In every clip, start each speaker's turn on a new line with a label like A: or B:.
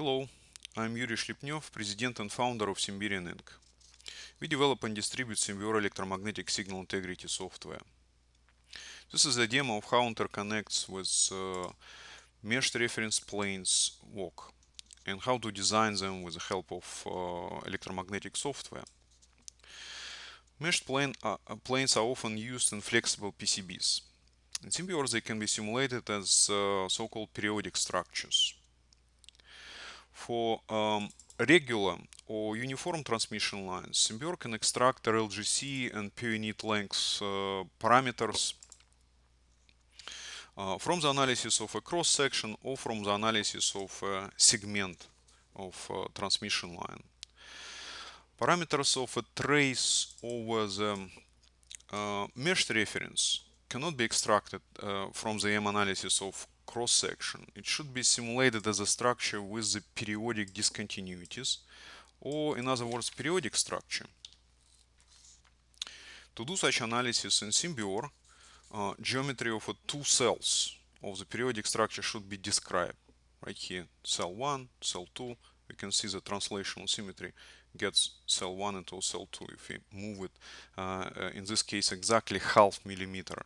A: Hello, I'm Yuri Shlipnev, President and Founder of Symbian Inc. We develop and distribute Simbior electromagnetic signal integrity software. This is a demo of how interconnects with uh, meshed reference planes work and how to design them with the help of uh, electromagnetic software. Meshed plane, uh, uh planes are often used in flexible PCBs. In Simbior, they can be simulated as uh, so-called periodic structures for um, regular or uniform transmission lines, Simber can extract LGC and PUNIT length uh, parameters uh, from the analysis of a cross section or from the analysis of a segment of a э, transmission line. Parameters of a trace over the uh, meshed reference cannot be extracted uh, from the M analysis of cross-section. It should be simulated as a structure with the periodic discontinuities, or in other words, periodic structure. To do such analysis in Symbior, uh, geometry of uh, two cells of the periodic structure should be described. Right here, cell 1, cell 2, we can see the translational symmetry gets cell 1 into cell 2 if we move it uh, in this case exactly half millimeter.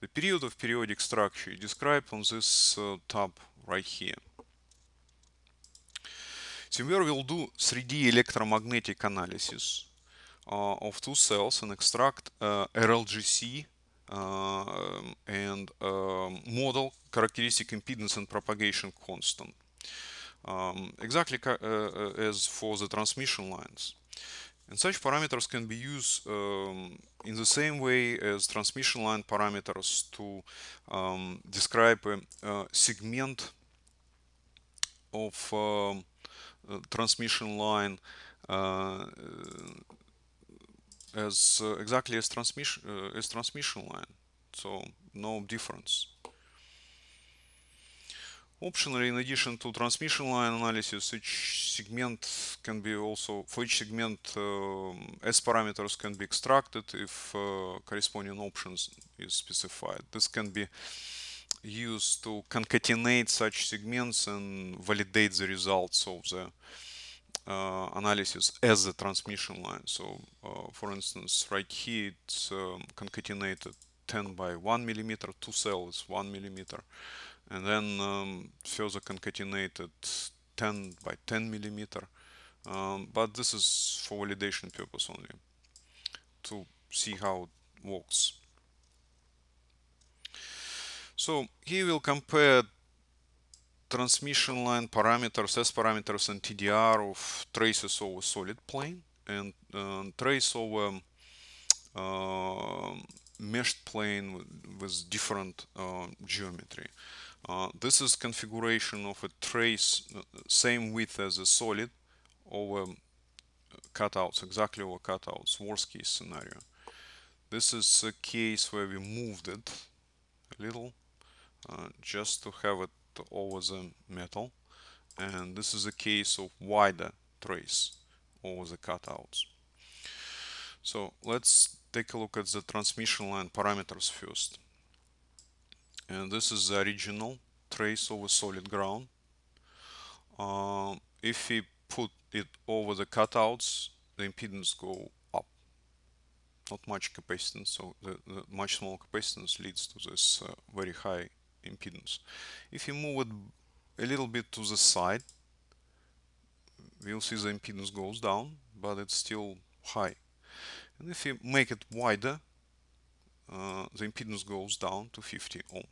A: The period of periodic structure you described on this uh, tab right here. Somewhere we'll do 3D electromagnetic analysis uh, of two cells and extract uh, RLGC um, and um, model characteristic impedance and propagation constant um, exactly uh, uh, as for the transmission lines. And such parameters can be used um, in the same way as transmission line parameters to um, describe a, a, segment of um, transmission line uh, as uh, exactly as transmission uh, as transmission line. So no difference optional in addition to transmission line analysis each segment can be also for each segment um, s parameters can be extracted if uh, corresponding options is specified this can be used to concatenate such segments and validate the results of the uh, analysis as a transmission line so uh, for instance right here it's um, concatenated 10 by 1 millimeter two cells 1 millimeter and then um, further concatenated 10 by 10 millimeter. Um, but this is for validation purpose only to see how it works. So here we'll compare transmission line parameters, S parameters and TDR of traces over solid plane and uh, trace over uh, meshed plane with, with different uh, geometry. Uh, this is configuration of a trace, uh, same width as a solid over um, cutouts, exactly over cutouts, worst case scenario. This is a case where we moved it a little uh, just to have it over the metal. And this is a case of wider trace over the cutouts. So let's take a look at the transmission line parameters first and this is the original trace over solid ground. Uh, if we put it over the cutouts, the impedance go up. Not much capacitance, so the, the much small capacitance leads to this uh, very high impedance. If you move it a little bit to the side, we'll see the impedance goes down, but it's still high. And if you make it wider, uh, the impedance goes down to 50 ohm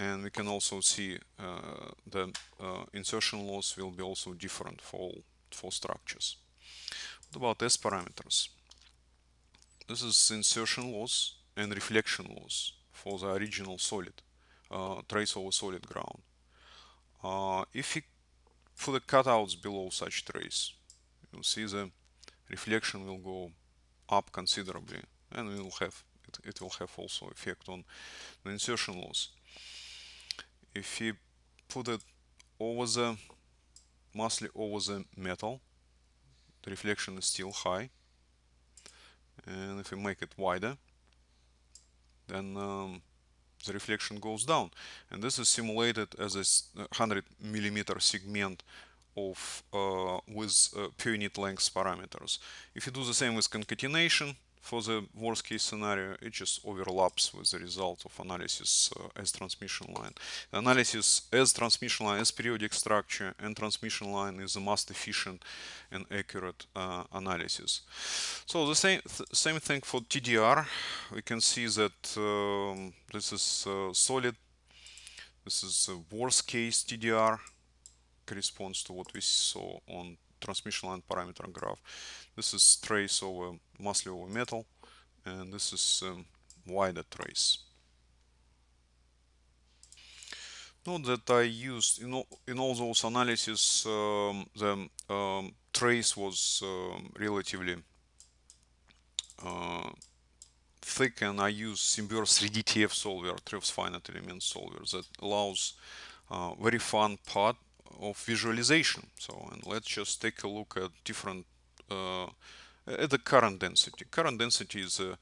A: and we can also see uh, the uh, insertion loss will be also different for all for structures. What about S parameters? This is insertion loss and reflection loss for the original solid, uh, trace over solid ground. Uh, if we for the cutouts below such trace, you'll see the reflection will go up considerably and will have it, it will have also effect on the insertion loss if you put it over the mostly over the metal the reflection is still high and if you make it wider then um, the reflection goes down and this is simulated as a 100 uh, millimeter segment of uh, with uh, per unit length parameters if you do the same with concatenation for the worst case scenario, it just overlaps with the result of analysis uh, as transmission line. The analysis as transmission line, as periodic structure and transmission line is the most efficient and accurate uh, analysis. So the same, th same thing for TDR. We can see that um, this is uh, solid. This is worst case TDR corresponds to what we saw on transmission line parameter graph. This is trace over mostly over metal, and this is um, wider trace. Note that I used in all, in all those analyses um, the um, trace was um, relatively uh, thick, and I use Simbur's 3DTF solver, Trif's finite element solver, that allows uh, very fun part of visualization. So and let's just take a look at different uh, at the current density. Current density is uh,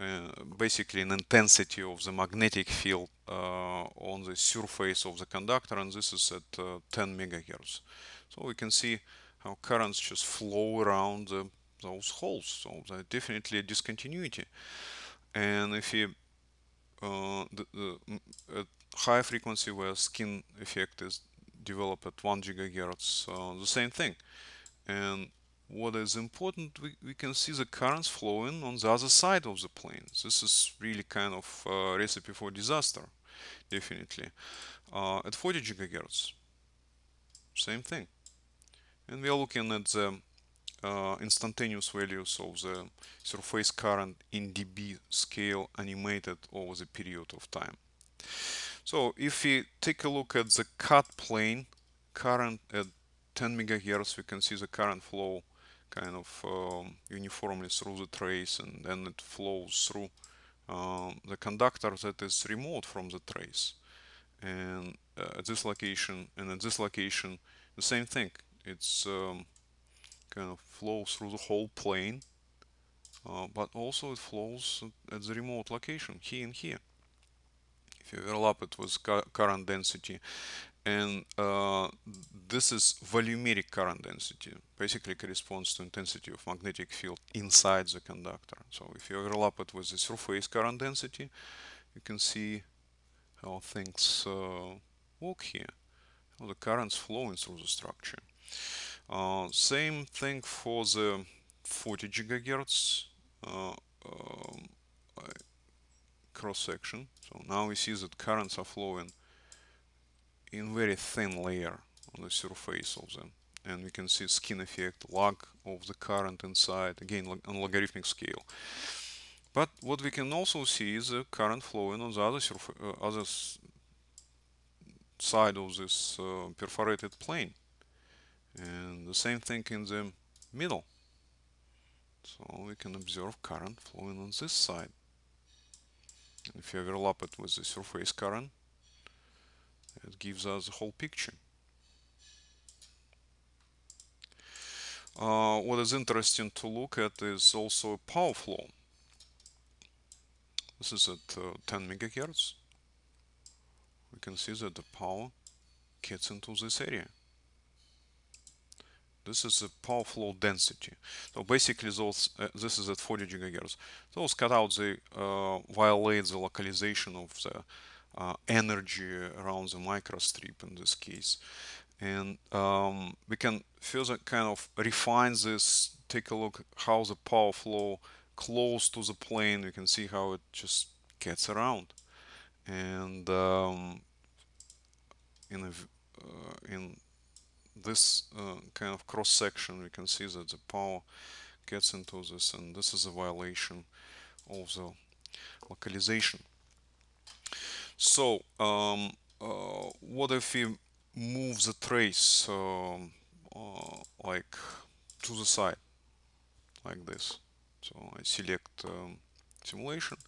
A: uh, basically an intensity of the magnetic field uh, on the surface of the conductor, and this is at uh, 10 megahertz. So we can see how currents just flow around the, those holes. So definitely a discontinuity. And if you uh, the, the, at high frequency where skin effect is develop at 1 gigahertz uh, the same thing and what is important we, we can see the currents flowing on the other side of the plane this is really kind of a recipe for disaster definitely uh, at 40 gigahertz same thing and we are looking at the uh, instantaneous values of the surface current in dB scale animated over the period of time so if we take a look at the cut plane, current at 10 megahertz, we can see the current flow kind of um, uniformly through the trace and then it flows through um, the conductor that is remote from the trace. And uh, at this location and at this location, the same thing. It's um, kind of flows through the whole plane, uh, but also it flows at the remote location, here and here if you overlap it with current density and uh, this is volumetric current density basically corresponds to intensity of magnetic field inside the conductor so if you overlap it with the surface current density you can see how things uh, work here how the currents flowing through the structure uh, same thing for the 40 gigahertz uh, um, cross-section. So now we see that currents are flowing in very thin layer on the surface of them. And we can see skin effect, lag of the current inside, again on logarithmic scale. But what we can also see is the current flowing on the other, uh, other side of this uh, perforated plane. And the same thing in the middle. So we can observe current flowing on this side. If you overlap it with the surface current, it gives us the whole picture. Uh, what is interesting to look at is also a power flow. This is at uh, 10 megahertz. We can see that the power gets into this area. This is the power flow density. So basically, those uh, this is at 40 gigahertz. Those cutouts they uh, violate the localization of the uh, energy around the microstrip in this case, and um, we can further kind of refine this. Take a look how the power flow close to the plane. You can see how it just gets around, and um, in a, uh, in this uh, kind of cross section we can see that the power gets into this and this is a violation of the localization so um, uh, what if we move the trace um, uh, like to the side like this so I select um, simulation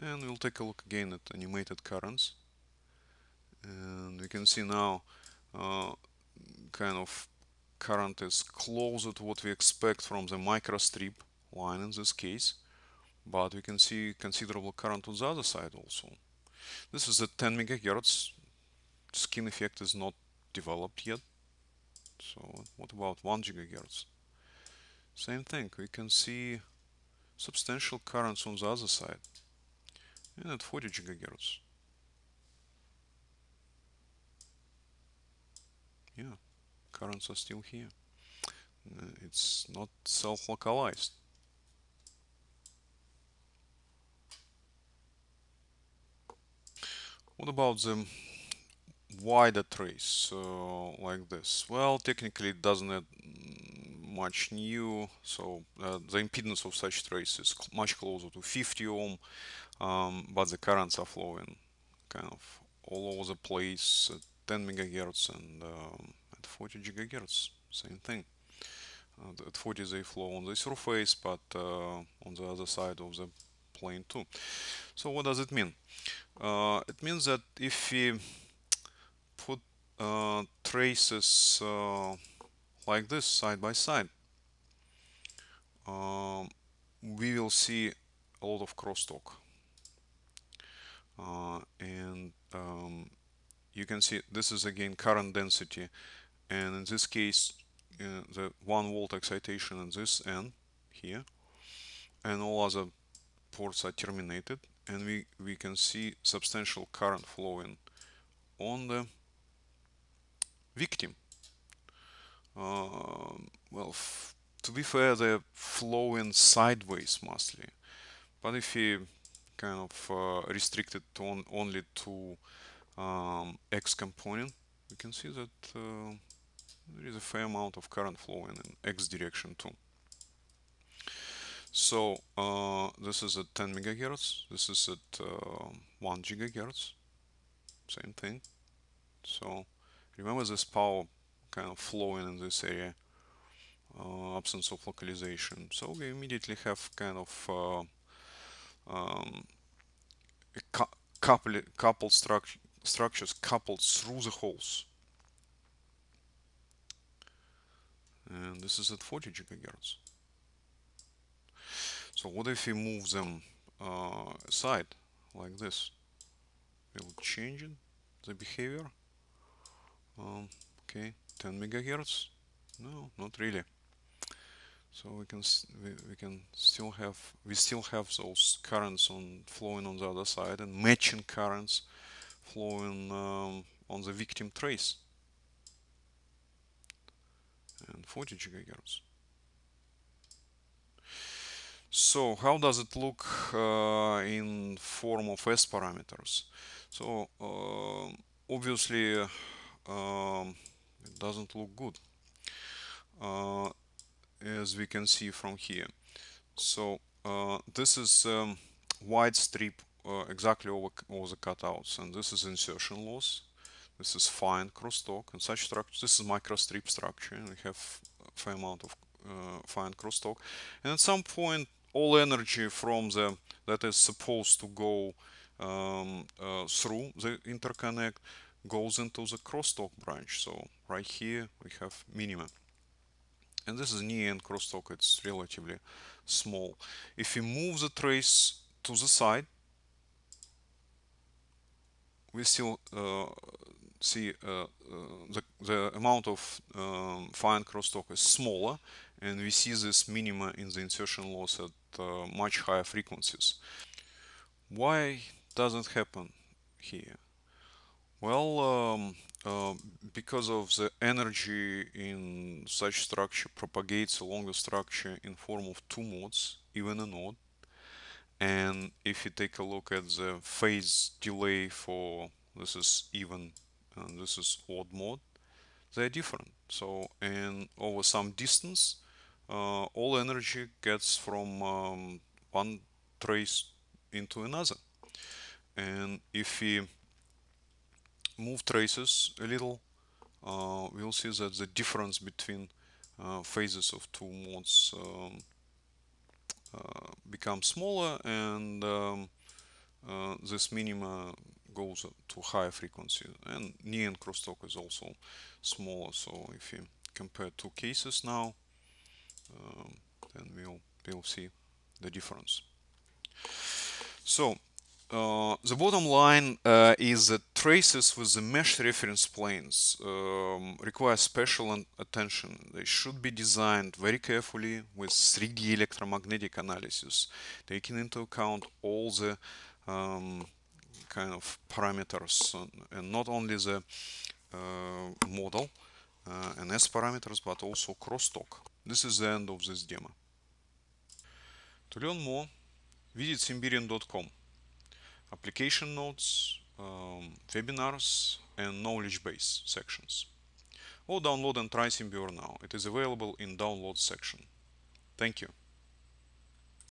A: and we'll take a look again at animated currents and we can see now uh, kind of current is closer to what we expect from the microstrip line in this case but we can see considerable current on the other side also this is at 10 megahertz skin effect is not developed yet so what about 1 gigahertz same thing we can see substantial currents on the other side and at 40 gigahertz yeah currents are still here. Uh, it's not self-localized. What about the wider trace so uh, like this? Well, technically it doesn't add much new, so uh, the impedance of such trace is much closer to 50 ohm, um, but the currents are flowing kind of all over the place, 10 megahertz and um, 40 gigahertz, same thing. Uh, at 40 they flow on the surface, but uh, on the other side of the plane too. So what does it mean? Uh, it means that if we put uh, traces like this side by side, um, we will see a lot of crosstalk. Uh, and um, you can see this is again current density and in this case uh, the 1 volt excitation in this end here and all other ports are terminated and we we can see substantial current flowing on the victim uh, well to be fair they're flowing sideways mostly but if you kind of uh, restrict it on only to um, x component we can see that uh, there is a fair amount of current flowing in x direction too. So uh, this is at 10 megahertz, this is at uh, 1 gigahertz, same thing. So remember this power kind of flowing in this area, uh, absence of localization. So we immediately have kind of uh, um, couple, coupled structures coupled through the holes. and this is at 40 gigahertz so what if we move them uh, aside like this we'll change the behavior um, okay 10 megahertz no not really so we can we, we can still have we still have those currents on flowing on the other side and matching currents flowing um, on the victim trace and 40 gigahertz. So how does it look uh, in form of S parameters? So uh, obviously um, it doesn't look good uh, as we can see from here. So uh, this is um, wide strip uh, exactly over, over the cutouts and this is insertion loss this is fine crosstalk and such structure. This is microstrip structure. We have a fair amount of uh, fine crosstalk. And at some point, all energy from the that is supposed to go um, uh, through the interconnect goes into the crosstalk branch. So right here we have minima. And this is near end crosstalk, it's relatively small. If we move the trace to the side, we still uh, see eh, eh, the, the amount of um, fine crosstalk is smaller and we see this minima in the insertion loss at much higher frequencies. Why does it happen here? Well, um, uh, because of the energy in such structure propagates along the structure in form of two modes, even a node. And if you take a look at the phase delay for this is even and this is odd mode they're different so and over some distance uh, all energy gets from um, one trace into another and if we move traces a little uh, we'll see that the difference between uh, phases of two modes um, uh, becomes smaller and um, uh, this minima goes to higher frequencies and neon crosstalk is also smaller so if you compare two cases now um, then we'll we'll see the difference so uh, the bottom line uh, is that traces with the mesh reference planes um, require special attention. They should be designed very carefully with 3D electromagnetic analysis, taking into account all the um, kind of parameters uh, and not only the uh, model uh, and S parameters but also crosstalk. This is the end of this demo. To learn more, visit symbian.com. Application notes, um, webinars and knowledge base sections. Or download and try Symbian now. It is available in download section. Thank you.